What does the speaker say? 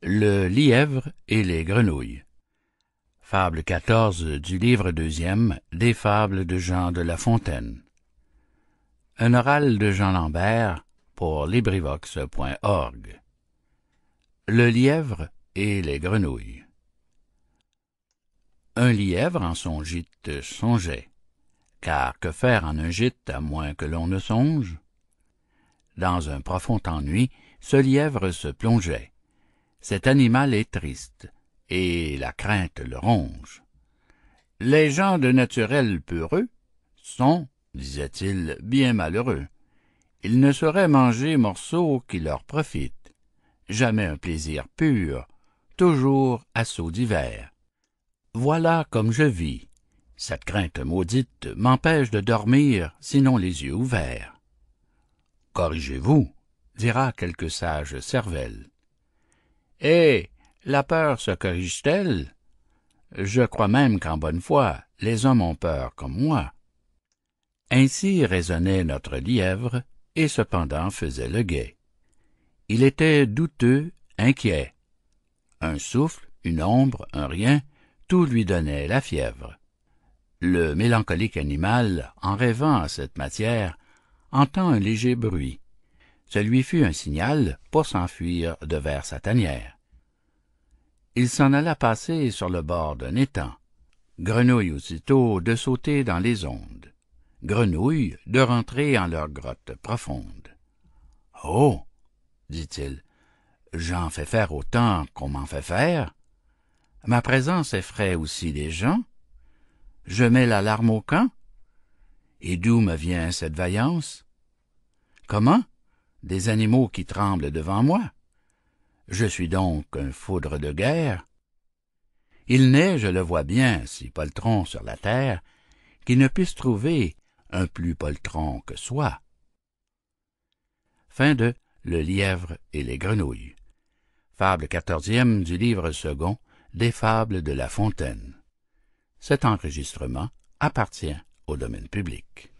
Le lièvre et les grenouilles. Fable 14 du livre deuxième des fables de Jean de La Fontaine. Un oral de Jean Lambert pour LibriVox.org. Le lièvre et les grenouilles. Un lièvre en son gîte songeait, car que faire en un gîte à moins que l'on ne songe Dans un profond ennui, ce lièvre se plongeait cet animal est triste, et la crainte le ronge. Les gens de naturel peureux sont, disait-il, bien malheureux. Ils ne sauraient manger morceaux qui leur profitent. Jamais un plaisir pur, toujours assaut divers. Voilà comme je vis. Cette crainte maudite m'empêche de dormir, sinon les yeux ouverts. Corrigez-vous, dira quelque sage cervelle eh la peur se corrige t elle je crois même qu'en bonne foi les hommes ont peur comme moi ainsi raisonnait notre lièvre et cependant faisait le guet il était douteux inquiet un souffle une ombre un rien tout lui donnait la fièvre le mélancolique animal en rêvant à cette matière entend un léger bruit ce lui fut un signal pour s'enfuir vers sa tanière. Il s'en alla passer sur le bord d'un étang. Grenouille aussitôt de sauter dans les ondes. Grenouille de rentrer en leur grotte profonde. Oh dit-il, j'en fais faire autant qu'on m'en fait faire. Ma présence effraie aussi les gens. Je mets l'alarme au camp. Et d'où me vient cette vaillance? Comment? des animaux qui tremblent devant moi je suis donc un foudre de guerre il n'est je le vois bien si poltron sur la terre qui ne puisse trouver un plus poltron que soi le lièvre et les grenouilles fable quatorzième du livre second des fables de la fontaine Cet enregistrement appartient au domaine public.